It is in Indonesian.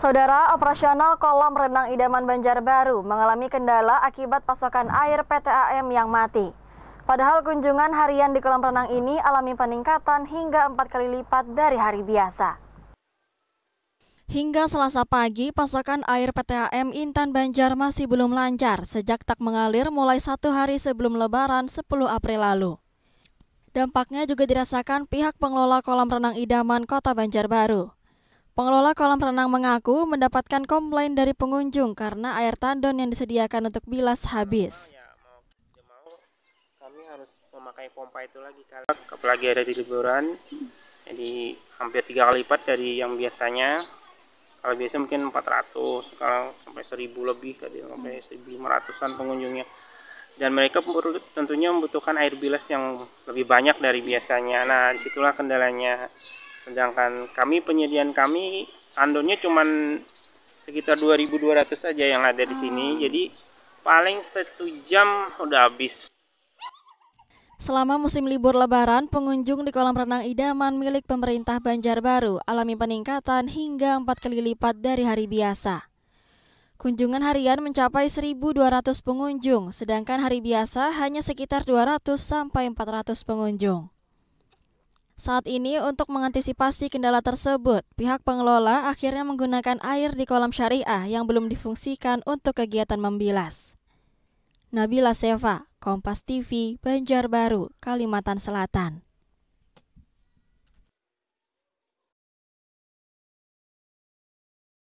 Saudara, operasional kolam renang idaman Banjarbaru mengalami kendala akibat pasokan air PTAM yang mati. Padahal kunjungan harian di kolam renang ini alami peningkatan hingga empat kali lipat dari hari biasa. Hingga selasa pagi, pasokan air PTAM Intan Banjar masih belum lancar sejak tak mengalir mulai satu hari sebelum lebaran 10 April lalu. Dampaknya juga dirasakan pihak pengelola kolam renang idaman kota Banjarbaru. Pengelola kolam renang mengaku mendapatkan komplain dari pengunjung karena air tandon yang disediakan untuk bilas habis. Iya, kami harus memakai pompa itu lagi kalau apalagi ada di liburan. Jadi hampir tiga kali lipat dari yang biasanya. Kalau biasa mungkin 400, kalau sampai 1000 lebih, sampai 1500-an pengunjungnya dan mereka tentunya membutuhkan air bilas yang lebih banyak dari biasanya. Nah, disitulah kendalanya sedangkan kami penyediaan kami andonnya cuma sekitar 2200 saja yang ada di sini hmm. jadi paling satu jam udah habis Selama musim libur lebaran, pengunjung di kolam renang idaman milik pemerintah Banjarbaru alami peningkatan hingga empat kali lipat dari hari biasa. Kunjungan harian mencapai 1.200 pengunjung, sedangkan hari biasa hanya sekitar 200 sampai 400 pengunjung. Saat ini untuk mengantisipasi kendala tersebut, pihak pengelola akhirnya menggunakan air di kolam syariah yang belum difungsikan untuk kegiatan membilas. Nabila Seva, Kompas TV, Banjarbaru, Kalimantan Selatan.